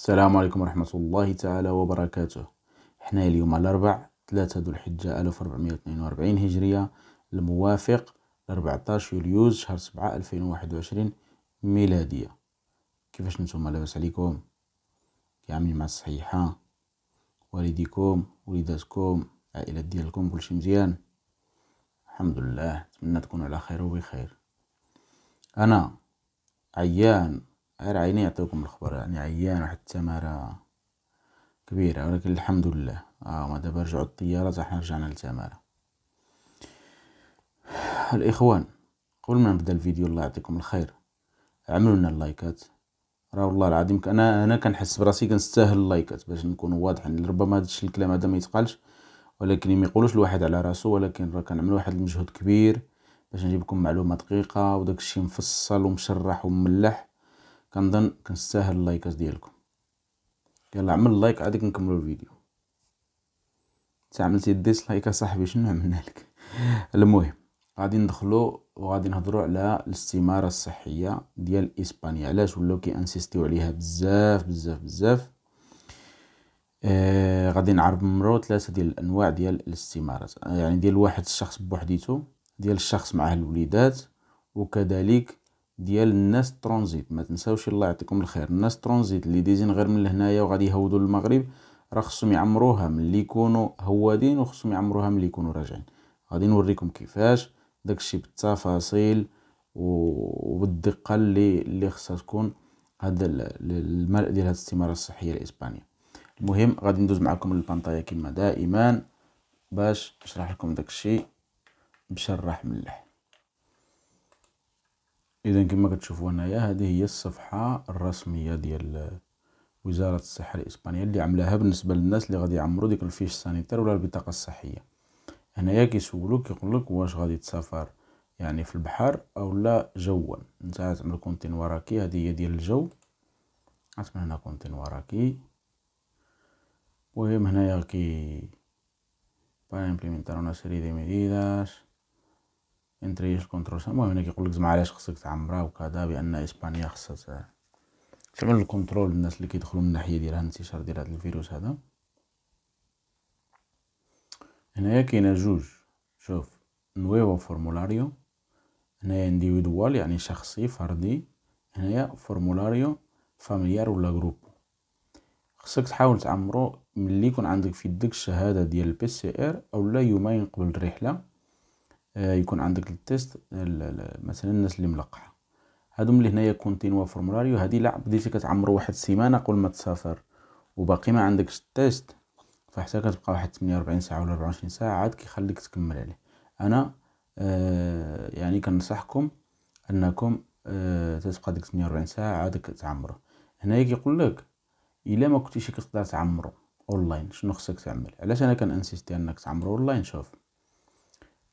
السلام عليكم ورحمة الله تعالى وبركاته احنا اليوم الأربع ثلاثة ذو الحجة 1442 هجرية الموافق 14 يوليوز شهر 7 2021 ميلادية كيفاش نتوما لاباس عليكم كيعاملين مع الصحيحة والديكم وليداتكم عائلة ديالكم كلشي مزيان الحمد لله نتمنى تكونوا على خير وبخير انا عيان غير عيني يعطيكم الخبر يعني عيان واحد التمارة كبيرة ولكن الحمد لله اه ما دابا رجعوا الطيارة حنا رجعنا للتمارة الاخوان قبل ما نبدا الفيديو الله يعطيكم الخير عملوا لنا اللايكات راه والله العظيم انا انا كنحس براسي كنستاهل اللايكات باش نكون واضحين ربما هادشي الكلام هذا ما يتقالش ولكن ما يقولوش الواحد على راسو ولكن راه كنعمل واحد المجهود كبير باش نجيب لكم معلومه دقيقه وداك الشيء مفصل ومشرح ومملح كنظن كنستاهل اللايكات ديالكم يلا عمل لايك عادي كنكملو الفيديو انت عملتي الديسلايك اصاحبي شنو عملنا لك المهم غادي ندخلو وغادي نهضرو على الاستماره الصحيه ديال اسبانيا علاش ولاو كيانسيستيو عليها بزاف بزاف بزاف آه غادي نعرف مرو ثلاثه ديال الانواع ديال الاستمارات يعني ديال واحد الشخص بوحديتو ديال الشخص معاه الوليدات وكذلك ديال الناس ترانزيت ما تنساوش الله يعطيكم الخير الناس ترانزيت اللي ديزين غير من لهنايا وغادي يهودوا للمغرب راه خصهم يعمروها ملي يكونوا هوادين وخصهم يعمروها ملي يكونوا راجعين غادي نوريكم كيفاش داكشي بالتفاصيل وبالدقه اللي اللي خصها تكون هذا الملء ديال هذه الاستماره الصحيه الاسبانيه المهم غادي ندوز معكم للبانطايا كما دائما باش نشرح لكم داكشي مشرح ملح اذا كما كتشوفوا هنايا هذه هي الصفحه الرسميه ديال وزاره الصحه الاسبانيه اللي عملاها بالنسبه للناس اللي غادي يعمروا ديك الفيش سانيتير ولا البطاقه الصحيه هنايا كيسولوك كيقول لك واش غادي تسافر يعني في البحر او لا جوا انت غتعمل كونتين وراكي هذه هي ديال الجو غتعمل هنا كونتين وراكي المهم هنايا كي با implementar اون سيري دي medidas انتريش كونترول المهم هناك كيقول لك زعما علاش خصك تعمرها وكذا بان اسبانيا خصها تعمل الكونترول الناس اللي كيدخلوا من الناحيه ديال الانتشار ديال هذا الفيروس هذا هنايا كاينه جوج شوف نويفو فورمولاريو هنايا انديفيدوال يعني شخصي فردي هنايا فورمولاريو فاميليار ولا جروب خصك تحاول تعمرو ملي يكون عندك في يدك الشهاده ديال البي سي ار اولا يومين قبل الرحله آه، يكون عندك التيست مثلا الناس اللي ملقحه هادو ملي هنايا كونتينوا فورمولاريو هادي لا بديتي كتعمرو واحد السيمانه قبل ما تسافر وباقي ما عندكش التيست فحتى كتبقى واحد 48 ساعه ولا 24 ساعه عاد كيخليك تكمل عليه انا آه يعني كنصحكم انكم آه تتبقى ديك 48 ساعه عاد كتعمرو هنايا كيقول لك الا ما كنتيش كتقدر تعمرو اونلاين شنو خصك تعمل علاش انا كنانسيستي انك تعمرو اونلاين شوف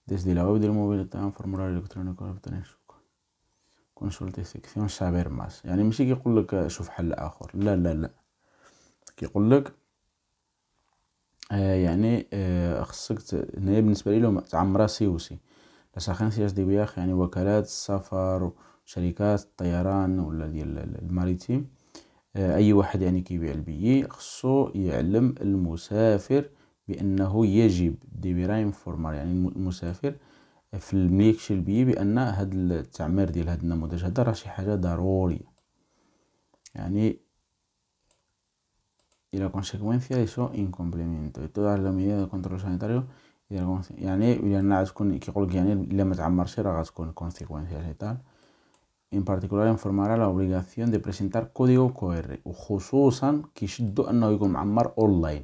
desde la web del móvil تمام formulario الإلكتروني كونسولتي سيكسيون سابير ماس يعني ماشي كيقول لك شوف حل آخر لا لا لا كيقول لك آه يعني آه خصك هنايا بالنسبة ليهم تعم سي و سي لساخين دي بياخ يعني وكالات السفر شركات الطيران ولا ديال الماريتيم آه أي واحد يعني كيبيع البيي خصو يعلم المسافر بأنه يجب ديبيراين فورمال يعني المسافر في ملي يكشل بأن هاد التعمير ديال هاد النموذج هذا راه شي حاجة ضرورية يعني y la consecuencia de su incumplimiento y todas las medidas de control يعني الا ما غتكون كيقول لك يعني الا ما تعمرتي راه غتكون كونسيكونسيا شي ان بارتيكولار انفورمارا لا اوبليغاسيون دي بريزنتار كوديو كو ار وخصوصا كيشدو انه يكون معمر اونلاين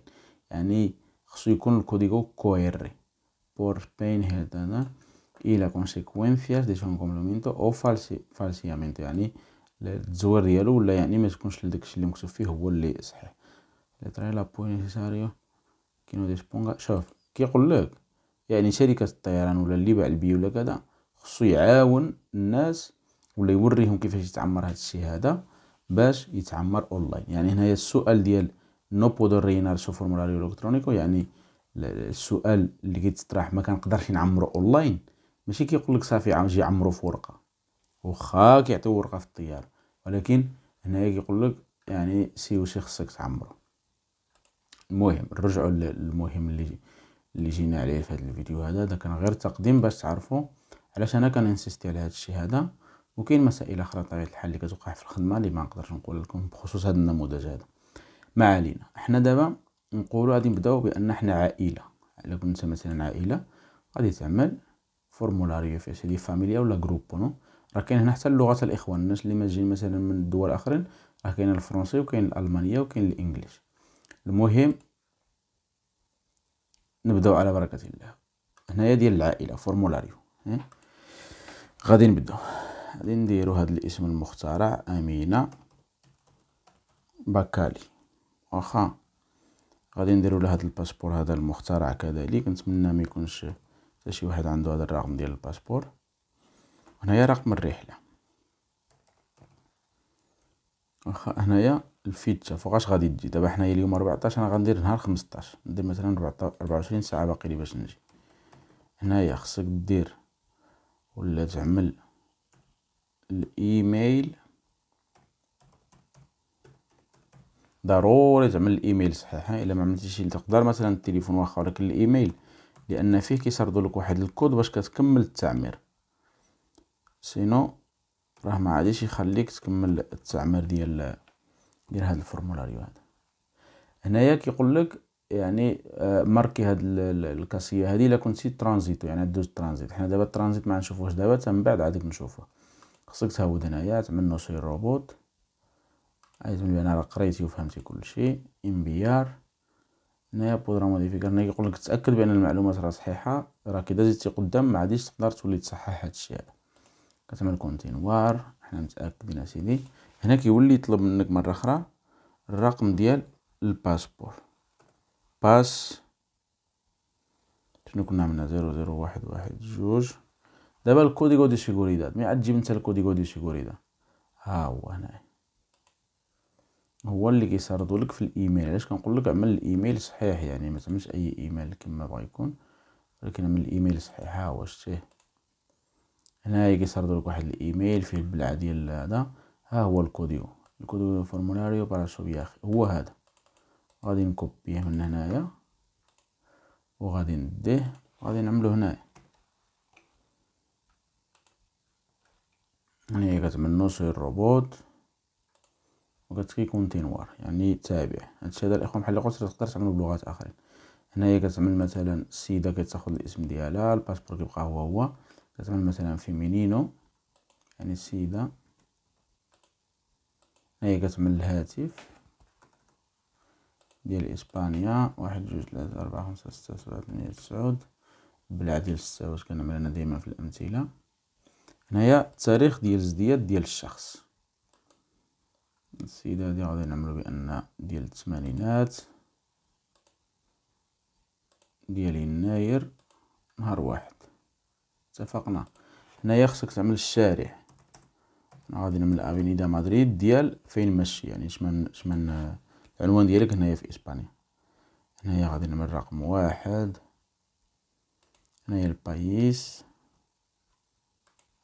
يعني خصو يكون الكوديغو coherente por Peinhertaner اي لا consecuencias دي سون encomiamiento او فالسيامينتو يعني الزوار ديالو ولا يعني ما تكونش داكشي اللي مكتوب فيه هو اللي صحيح لا لابوي نيسيساريو كي نو ديسبونغا شوف كيقول لك يعني شركة الطيران ولا اللي باع البي ولا كذا خصو يعاون الناس ولا يوريهم كيفاش يتعمر هاد الشيء هذا باش يتعمر اونلاين يعني هنايا السؤال ديال نو puedo رينار سو فورمولاريو الكترونيكو يعني السؤال اللي كيتطرح ما كنقدرش نعمرو اونلاين ماشي كيقول لك صافي جي عمرو في ورقه واخا كيعطيو ورقه في الطياره ولكن هنايا كيقول لك يعني سي وشي خصك تعمرو المهم نرجعوا للمهم اللي اللي جينا عليه في هذا الفيديو هذا هذا كان غير تقديم باش تعرفوا علاش انا كننسيستي على هذا الشيء هذا وكاين مسائل اخرى بطبيعه الحال اللي كتوقع في الخدمه اللي ما نقدرش نقول لكم بخصوص هذا النموذج هذا ما علينا احنا دابا نقولوا غادي نبداو بان احنا عائله الا كنت مثلا عائله غادي تعمل فورمولاريو في سيدي فاميليا ولا جروب نو راه كاين هنا حتى اللغات الاخوان الناس اللي ماجين مثلا من دول اخرين راه كاين الفرنسي وكاين الالمانيه وكاين الانجليش المهم نبداو على بركه الله هنايا ديال العائله فورمولاريو غادي نبداو غادي نديرو هاد الاسم المخترع امينه بكالي واخا غادي نديرو لهاد الباسبور هذا المخترع كذلك نتمنى ما يكونش حتى شي واحد عنده هذا الرقم ديال الباسبور هنايا رقم الرحله واخا هنايا الفيتشا فوقاش غادي تجي دابا حنايا اليوم 14 انا غندير نهار 15 ندير مثلا 24 ساعه باقي لي باش نجي هنايا خصك دير ولا تعمل الايميل ضروري تعمل الايميل صحيح الا ما عملتيش تقدر مثلا التليفون واخا ولكن الايميل لان فيه كيسردوا لك واحد الكود باش كتكمل التعمير سينو راه ما عادش يخليك تكمل التعمير ديال ديال هذا الفورمولاريو هذا هنايا كيقول لك يعني آه، ماركي هاد الكاسيه هادي الا كنتي ترانزيت يعني دوز ترانزيت حنا دابا الترانزيت ما نشوفوش دابا من بعد عاد نشوفوه خصك تهود هنايا تعمل نوصي الروبوت عايز ايتم بان راه قريتي وفهمتي كلشي ام هنايا بودرا موديفيكار هنا كيقول لك تاكد بان المعلومات راه صحيحه راه كي دازتي قدام ما عاديش تقدر تولي تصحح هادشي الشيء كتعمل كونتينوار حنا متاكدين اسيدي هنا كيولي يطلب منك مره اخرى الرقم ديال الباسبور باس شنو كنا عملنا زيرو زيرو واحد واحد جوج دابا الكوديغو دي سيغوريداد مي عاد تجيب نتا الكوديغو دي سيغوريداد ها هو هنايا هو اللي كيسردو لك في الايميل علاش كنقول لك عمل الايميل صحيح يعني ما تعملش اي ايميل كما بغى يكون ولكن عمل الايميل صحيح ها هو شتيه هنايا كيسردو لك واحد الايميل فيه البلعه ديال هذا ها هو الكوديو الكوديو فورمولاريو باراشوب يا اخي هو هذا غادي نكوبيه من هنايا وغادي نديه غادي نعملو هنايا هنايا كتمنو سير روبوت وقالت لك كونتينوار يعني تابع هادشي هذا الاخوان بحال اللي قلت تقدر تعملو بلغات اخرين هنايا كتعمل مثلا السيده كتاخد الاسم ديالها الباسبور كيبقى هو هو كتعمل مثلا فيمينينو يعني السيده هنايا كتعمل الهاتف ديال اسبانيا واحد جوج ثلاثة أربعة خمسة ستة سبعة ثمانية تسعود ستة واش كنعمل انا ديما في الامثله هنايا التاريخ ديال الزديات ديال الشخص السيدة هادي غادي نعملو بأن ديال التمانينات ديال يناير نهار واحد اتفقنا هنايا خصك تعمل الشارع انا غادي نعمل افينيدا مدريد ديال فين ماشي يعني شمن شمن العنوان ديالك هنايا في اسبانيا هنايا غادي نعمل رقم واحد هنايا البايس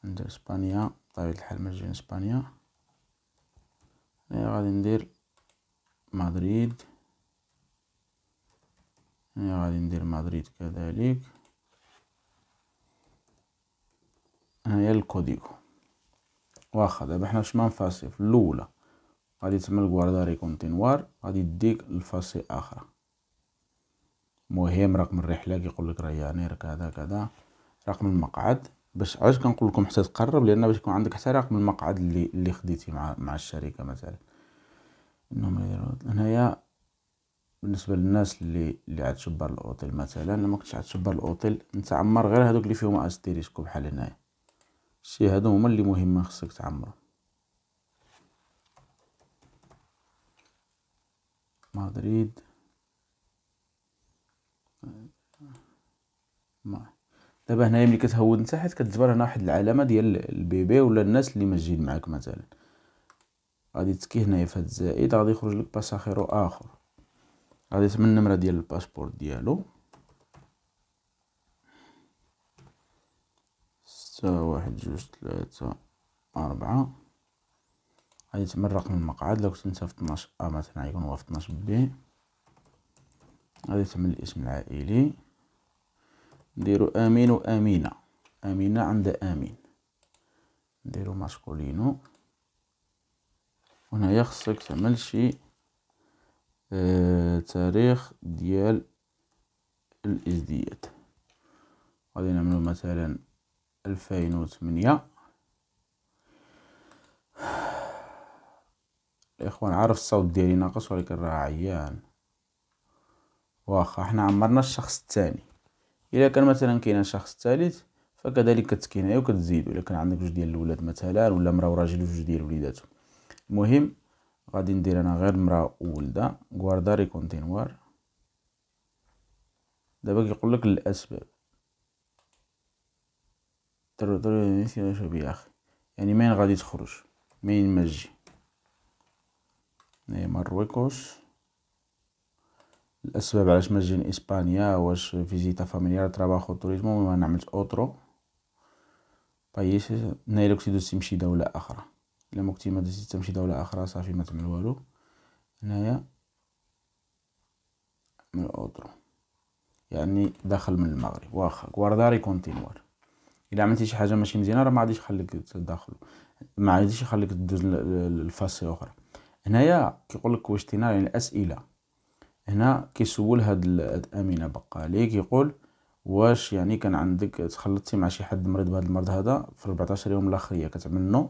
عند اسبانيا بطبيعة الحال مجين اسبانيا غادي ندير مدريد هنا غادي ندير مدريد كذلك هنايا الكوديكو واخا دابا حنا اش منفصل في الاولى غادي تسمى الكوارداري كونتينوار غادي ديك الفاصي اخرى مهم رقم الرحله كيقول لك راه يعني كذا كذا رقم المقعد باش علاش كنقول لكم حتى تقرب لان باش يكون عندك احتراق من المقعد اللي اللي خديتي مع مع الشركه مثلا انهم يديروا هنايا بالنسبه للناس اللي اللي عاد شبر الاوتيل مثلا لما كنتش عاد شبر الاوتيل انت عمر غير هذوك اللي فيهم استيريسكو بحال هنايا شي هادو هما اللي مهمين خصك تعمرو مدريد ما دابا هنايا ملي كتهود نتا حيت كتجبر هنا واحد العلامه ديال البيبي ولا الناس اللي مسجين معاك مثلا غادي تكي هنايا في هاد الزائد غادي يخرج لك باساخيرو اخر غادي تسمى النمره ديال الباسبور ديالو ستة واحد جوج تلاتة أربعة غادي تسمى رقم المقعد لو كنت نتا في طناش أ مثلا غيكون هو في طناش بي غادي تسمى الاسم العائلي نديرو امين وامينه امينه عند امين نديرو ماسكولينو وهنايا خصك تعمل شي آه تاريخ ديال الازدياد غادي نعملو مثلا ألفين وثمانية الاخوان عارف الصوت ديالي ناقص ولكن راه عيان واخا حنا عمرنا الشخص الثاني الا كان مثلا كاين شخص ثالث فكذلك كتكناية وكتزيد إلا كان عندك جوج ديال الولاد مثلا ولا مرا وراجل وجوج ديال وليداتو المهم غادي ندير أنا غير مرا وولدة غوارداري كونتينوار دابا كيقول لك الأسباب نسينا شو بياخ يعني مين غادي تخرج مين ما تجي مروكش الاسباب علاش ما تجيني اسبانيا واش فيزيتا فاميليار تراباخو توريزمو ما نعملش اوترو بايس نايلا كنتي دوزتي تمشي دولة اخرى الا ما كنتي ما تمشي دولة اخرى صافي ما تعمل والو هنايا من اوترو يعني داخل من المغرب واخا كوارداري كونتينوار الا عملتي شي حاجه ماشي مزيانه راه ما غاديش يخليك تدخل ما غاديش يخليك دوز لفاسي اخرى هنايا كيقول لك كويشتينار يعني اسئله هنا كيسول هاد, الامينه امينه بقالي كيقول واش يعني كان عندك تخلطتي مع شي حد مريض بهذا المرض هذا في 14 يوم الاخريه كتعمل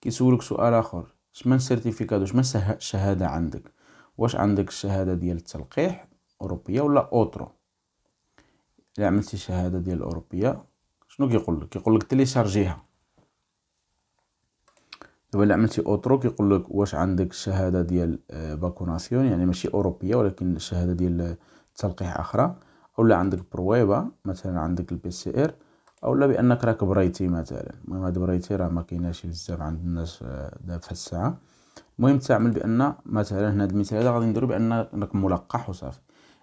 كيسولك سؤال اخر شمن سيرتيفيكات شمن شهاده عندك واش عندك الشهاده ديال التلقيح اوروبيه ولا اوترو الا عملتي شهاده ديال اوروبيه شنو كيقول لك كيقول لك تيليشارجيها دابا عملتي اوترو كيقول لك واش عندك الشهاده ديال باكوناسيون آه، يعني ماشي اوروبيه ولكن شهاده ديال تلقيح اخرى اولا عندك برويبا مثلا عندك البي سي ار اولا بانك راك بريتي مثلا المهم هاد بريتي راه ما كايناش بزاف عند الناس آه، دابا في الساعه المهم تعمل بان مثلا هنا هاد المثال هذا غادي نديرو بان راك ملقح وصافي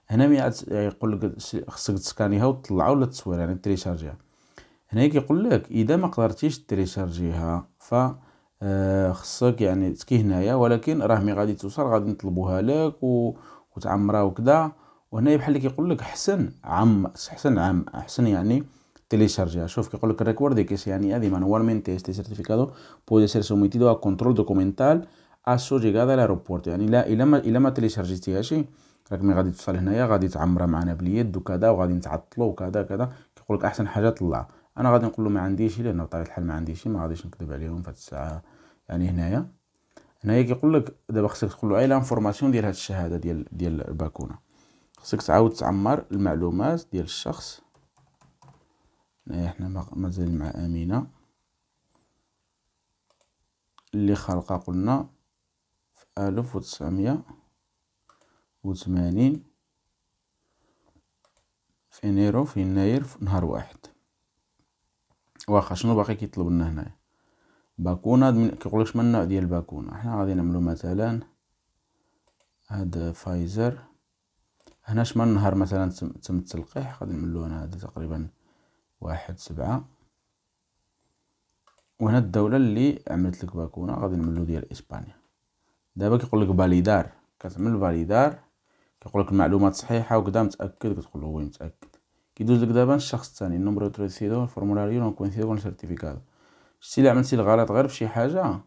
هنا ملي آه، يقول لك خصك تسكانيها وتطلعها ولا تصوير يعني تريشارجيها هنا كيقول لك اذا ما قدرتيش تريشارجيها ف آه، خصك يعني تكي هنايا ولكن راه مي غادي توصل غادي نطلبوها لك و... وتعمرها وكذا وهنا بحال اللي كيقول لك حسن عم حسن عم احسن يعني تيليشارجيها شوف كيقول لك ريكوردي كيس يعني añade manualmente este certificado puede سير سوميتيدو ا كونترول دوكومنتال ا سو llegada al aeropuerto يعني لا الا ما الا ما تيليشارجيتيهاش راك مي غادي توصل هنايا غادي تعمرها معنا باليد وكذا وغادي نتعطلو وكذا كذا كيقول لك احسن حاجه طلع انا غادي نقول له ما عنديش لانه بطبيعه الحال ما عنديش ما غاديش نكذب عليهم في هاد الساعه يعني هنايا هنايا كيقول لك دابا خصك تقول له اي لانفورماسيون ديال هاد الشهاده ديال ديال الباكونه خصك تعاود تعمر المعلومات ديال الشخص هنايا حنا مازال مع امينه اللي خلقه قلنا في الف في يناير في يناير في نهار واحد واخا شنو باقي كيطلب لنا هنايا باكونة من كيقولكش من النوع ديال الباكونة حنا غادي نعملو مثلا هاد فايزر هنا شمن نهار مثلا تم, التلقيح غادي نعملو انا هذا تقريبا واحد سبعة وهنا الدولة اللي عملت لك باكونة غادي نعملو ديال اسبانيا دابا كيقول لك فاليدار كتعمل فاليدار كيقول لك المعلومات صحيحة وكدا متأكد كتقول له وي متأكد كيدوز لك دابا الشخص الثاني تري سيدو الفورمولاريو لون كوينسيدو كون سيرتيفيكاد شتي الا عملتي الغلط غير فشي حاجه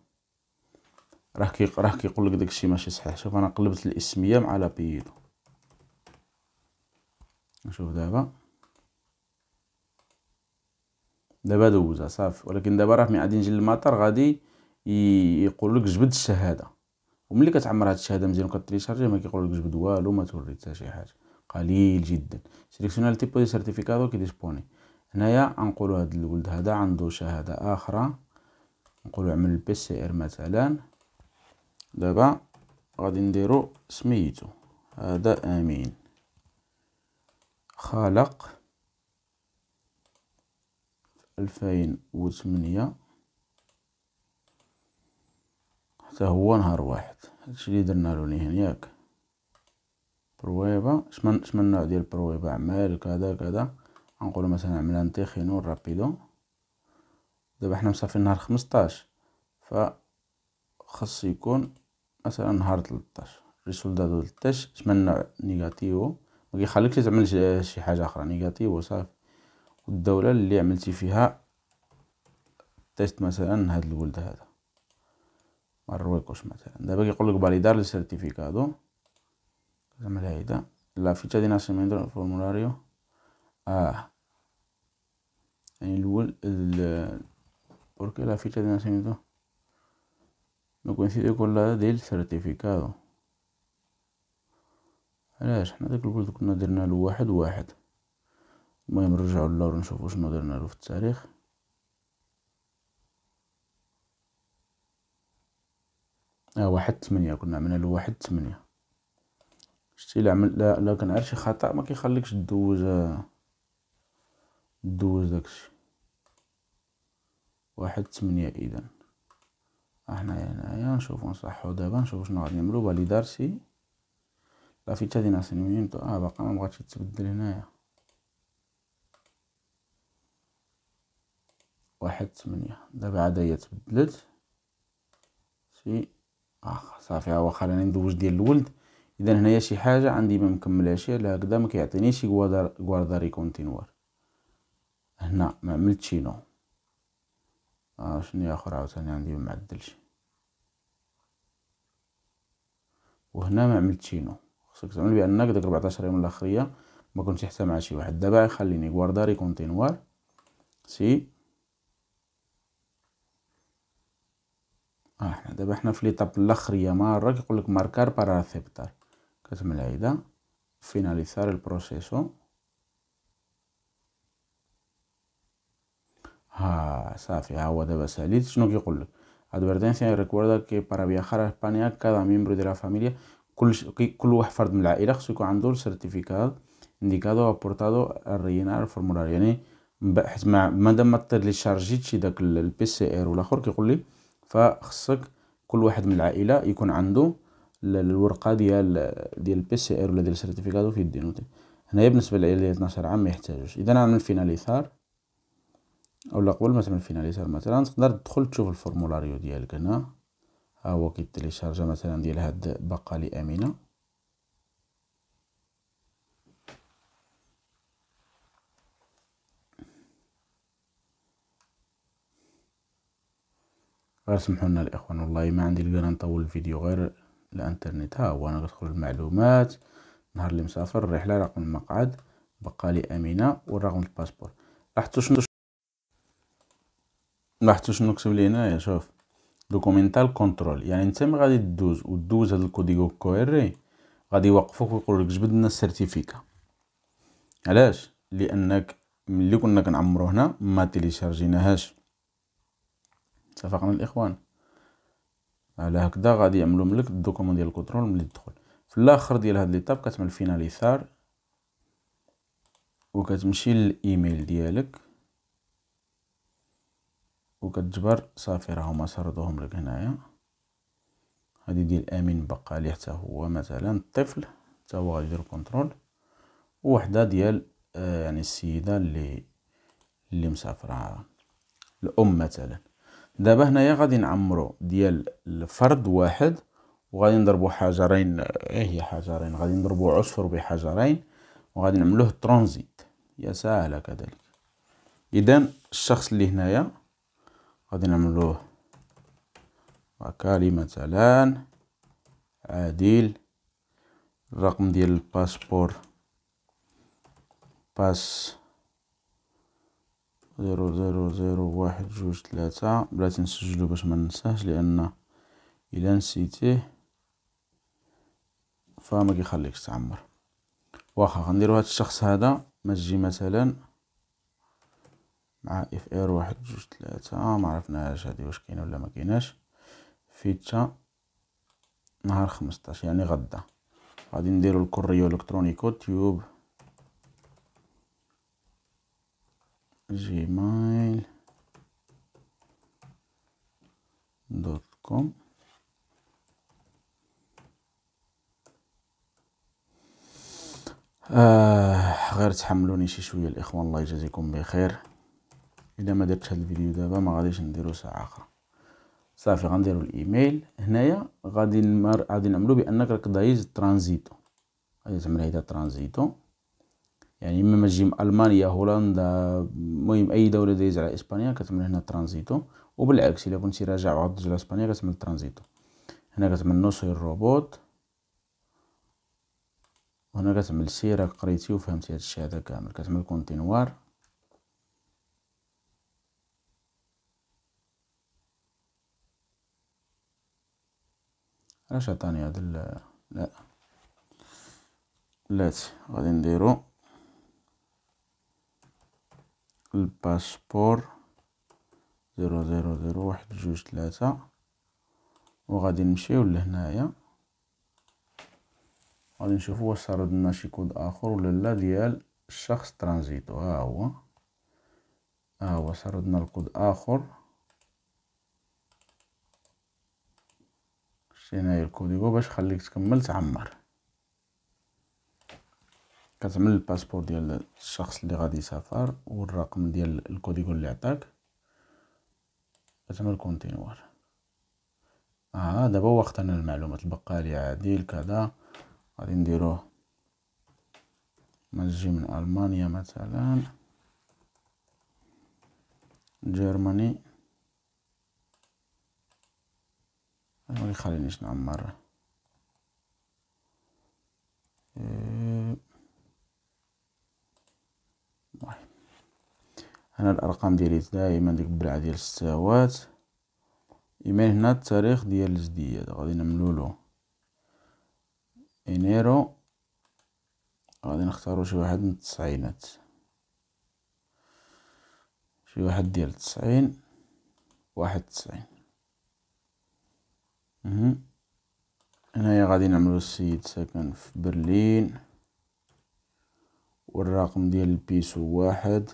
راه كي راه كيقول لك داكشي ماشي صحيح شوف انا قلبت الاسميه مع لابيدو نشوف دابا دابا دوزها صافي ولكن دابا راه ملي غادي نجي للمطار غادي يقول لك جبد الشهاده وملي كتعمر هاد الشهاده مزيان وكتريشارجي ما كيقول لك جبد والو ما توري حتى شي حاجه قليل جدا سيلكسيونال تيب دي سيرتيفيكادو كي ديسبوني هنايا غنقولو هاد الولد هذا عنده شهاده اخرى نقولو عمل بي سي ار مثلا دابا غادي نديرو سميتو هذا امين خالق ألفين تمنية حتى هو نهار واحد هادشي اللي درنا له هنا ياك برويبا شمن شمن النوع ديال برويبا عمال كذا كذا غنقولو مثلا عمل نتيخينو رابيدو دابا حنا مصافي نهار خمسطاش ف خص يكون مثلا نهار تلطاش ريسولدادو 13 شمن النوع نيجاتيفو كيخليكش تعمل شي حاجه اخرى نيجاتيفو صافي والدوله اللي عملتي فيها تيست مثلا هاد الولد هذا مروكوش مثلا دابا كيقول لك فاليدار لي سيرتيفيكادو Déjame ahí, ¿tá? La ficha de nacimiento del formulario. Ah. En el Google, el, el, ¿por qué la ficha de nacimiento no coincide con la del certificado؟ علاش حنا داك الولد كنا درنا له واحد واحد المهم نرجعو للور نشوفو شنو درنا له في التاريخ اه واحد تمنية كنا عملنا له واحد تمنية شتي لعمل لا, لا كان شي خطا ما كيخليكش دوز دوز داكشي واحد تمنية اذا احنا هنايا نشوفو نصحو دابا نشوفو شنو غادي نعملو فاليدار سي لا فيتا دي ناسينيميم اه باقا مبغاتش تبدل هنايا واحد تمنية دابا عاد هي تبدلت سي اخ صافي ها هو خلاني ندوز ديال الولد اذا هنايا شي حاجه عندي ما مكملهاش لا هكذا ما كيعطينيش غوارداري كونتينوار هنا ما عملت شي نو آه شنو اخر عاوتاني عندي ما معدلش وهنا ما عملت شي نو خصك تعمل بانك داك 14 يوم الاخريه ما كنتش حتى مع شي واحد دابا يخليني غوارداري كونتينوار سي اه حنا دابا حنا في ليطاب الاخريه مارة كيقول لك ماركار باراسيبتار que se me le ayuda. Finalizar el proceso. Ah, Safia, agua salir de Baselit, Advertencia y recuerda que para viajar a España, cada miembro de la familia, el certificado indicado aportado a rellenar el formulario. ما دام ما تليشارجيتش داك البي سي ار ولا اخر كيقول لي فخصك كل واحد من العائله يكون عنده الورقه ديال ديال البي سي ار ولا ديال السيرتيفيكادو في يدين هنايا بالنسبه للعيال 12 عام ما يحتاجوش اذا عامل او لا قبل ما تعمل فيناليزار مثلا تقدر تدخل تشوف الفورمولاريو ديالك هنا ها هو كيتليشارجا مثلا ديال هاد بقالي امينه غير سمحوا لنا الاخوان والله ما عندي القدره نطول الفيديو غير الانترنت ها هو انا غندخل المعلومات نهار اللي مسافر الرحله رقم المقعد بقى لي امينه ورقم الباسبور لاحظتوا شنو لاحظتوا شنو كتب لي هنايا شوف دوكومنتال كونترول يعني انت ملي غادي دوز ودوز هذا الكوديغو كويري غادي يوقفوك ويقول لك جبد لنا السيرتيفيكا علاش لانك ملي كنا كنعمرو هنا ما تيليشارجيناهاش اتفقنا الاخوان على هكذا غادي يعملوا لك الدوكومون ديال الكنترول ملي تدخل في الاخر ديال هاد ليتاب كتعمل فيناليسار اليسار وكتمشي للايميل ديالك وكتجبر صافي راهما سردوهم لك هنايا غادي ديال امين بقى حتى هو مثلا الطفل حتى هو غادي يدير كنترول وحده ديال آه يعني السيده اللي اللي مسافره الام مثلا دابا هنايا غادي نعمرو ديال الفرد واحد وغادي نضربو حجرين ايه هي حجرين غادي نضربو عصفر بحجرين وغادي نعملوه ترانزيت يا سهله كذلك اذا الشخص اللي هنايا غادي نعملوه هكا مثلا عادل الرقم ديال الباسبور باس زيرو زيرو زيرو واحد جوج تلاتة بلاتي نسجلو باش ما ننساهش لان الا نسيتيه فما كيخليكش تعمر واخا غنديرو هاد الشخص هذا ما تجي مثلا مع اف ار واحد جوج تلاتة ما هادي واش كاينه ولا ما كايناش فيتشا نهار خمسطاش يعني غدا غادي نديرو الكوريو الكترونيكو تيوب جيميل دوت كوم آه غير تحملوني شي شويه الاخوان الله يجازيكم بخير اذا ما درت هذا الفيديو دابا ما غاديش نديرو ساعه اخرى صافي غنديرو الايميل هنايا غادي نمر غادي نعملو بانك راك دايز ترانزيتو غادي تعمل هيدا ترانزيتو يعني اما تجي المانيا هولندا المهم اي دوله دايز على اسبانيا كتعمل هنا ترانزيتو وبالعكس الا كنتي راجع وعاد على اسبانيا كتعمل ترانزيتو هنا كتعمل سير الروبوت وهنا كتعمل سيرة قريتي وفهمتي هادشي هذا كامل كتعمل كونتينوار علاش عطاني هاد لا لا غادي نديرو الباسبور زيرو زيرو زيرو واحد جوج تلاتة وغادي نمشيو لهنايا غادي نشوفو واش سردنا لنا شي كود اخر ولا لا ديال الشخص ترانزيتو ها هو ها هو سردنا لنا الكود اخر شتي هنايا الكود باش خليك تكمل تعمر كتعمل الباسبور ديال الشخص اللي غادي يسافر والرقم ديال الكوديغو اللي عطاك كتعمل كونتينوار اه دابا هو انا المعلومات بقى عادي كذا غادي نديروه نجي من المانيا مثلا جيرماني ما يخلينيش نعمر إيه انا الارقام ديالي دائما ديك البلعه ديال الساوات ايميل هنا التاريخ ديال الجديد غادي له انيرو غادي نختارو شي واحد من التسعينات شي واحد ديال التسعين واحد تسعين هنايا غادي نعملو السيد ساكن في برلين والرقم ديال البيسو واحد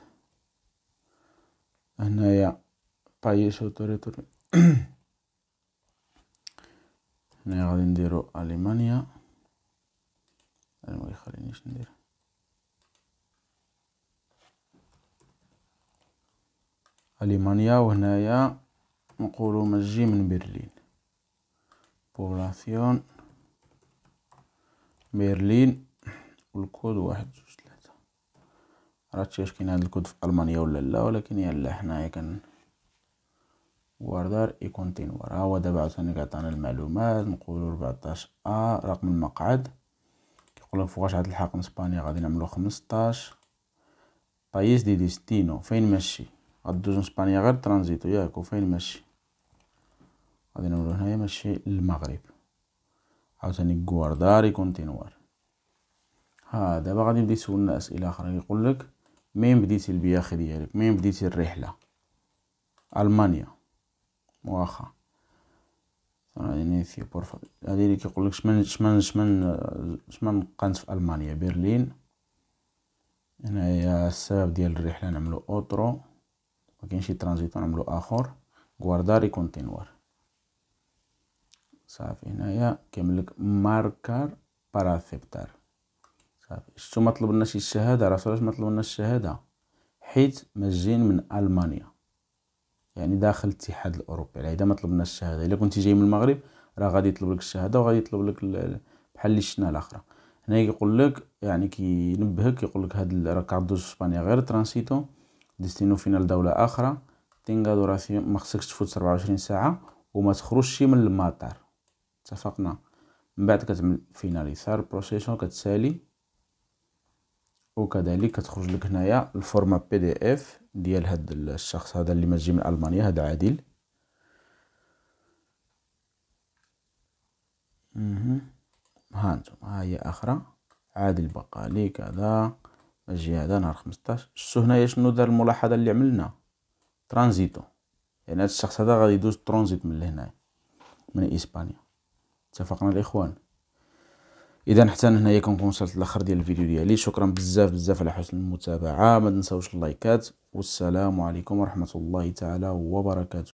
هنايا بايس وتوريتور هنايا غادي نديرو ألمانيا أنا مغيخلينيش ندير ألمانيا وهنايا نقولو مجي من برلين بوبلاسيون برلين والكود واحد جوج عرفتش واش كاين هاد الكود في المانيا ولا لا ولكن يلا حنايا كن اي يكونتينوار ها هو دابا عاوتاني كيعطينا المعلومات نقولو ربعطاش ا رقم المقعد لك فوقاش هاد الحاكم اسبانيا غادي نعملو خمسطاش بايس دي ديستينو فين ماشي غدوز اسبانيا غير ترانزيتو ياك وفين ماشي غادي نعملو هنايا ماشي المغرب عاوتاني كواردار يكونتينوار ها دابا غادي يبدا يسولنا اسئله اخرى يقول لك مين بديتي البياخ ديالك مين بديتي الرحله المانيا واخا بور بورفا هادي اللي كيقولك شمن شمن شمن شمن قنت في المانيا برلين هنايا السبب ديال الرحله نعملو اوترو مكاين شي ترانزيت نعملو اخر غوارداري كونتينوار صافي هنايا كيملك لك ماركر باراسيبتار صافي شتو ما طلبناش الشهاده راه علاش ما طلبناش الشهاده حيت مجين من المانيا يعني داخل الاتحاد الاوروبي على اذا ما طلبناش الشهاده الا كنتي جاي من المغرب راه غادي يطلب لك الشهاده وغادي يطلب لك بحال اللي شفنا الاخره هنا يقول لك يعني كينبهك يقول لك هاد راك كدوز اسبانيا غير ترانسيتو ديستينو فينا لدوله اخرى تينغا دوراسيون ما خصكش تفوت 24 ساعه وما تخرجش من المطار اتفقنا من بعد كتعمل فيناليسار بروسيسيون كتسالي وكذلك تخرج لك هنايا الفورما بي دي اف ديال هاد الشخص هذا اللي مجي من المانيا هذا عادل ها انتم ها هي اخرى عادل بقالي كذا مجي هذا نهار 15 شتو هنايا شنو دار الملاحظه اللي عملنا ترانزيتو يعني هاد الشخص هذا غادي يدوز ترانزيت من لهنايا من اسبانيا اتفقنا الاخوان اذا حتى هنا يكون وصلت لاخر ديال الفيديو ديالي شكرا بزاف بزاف على حسن المتابعه ما تنساوش اللايكات والسلام عليكم ورحمه الله تعالى وبركاته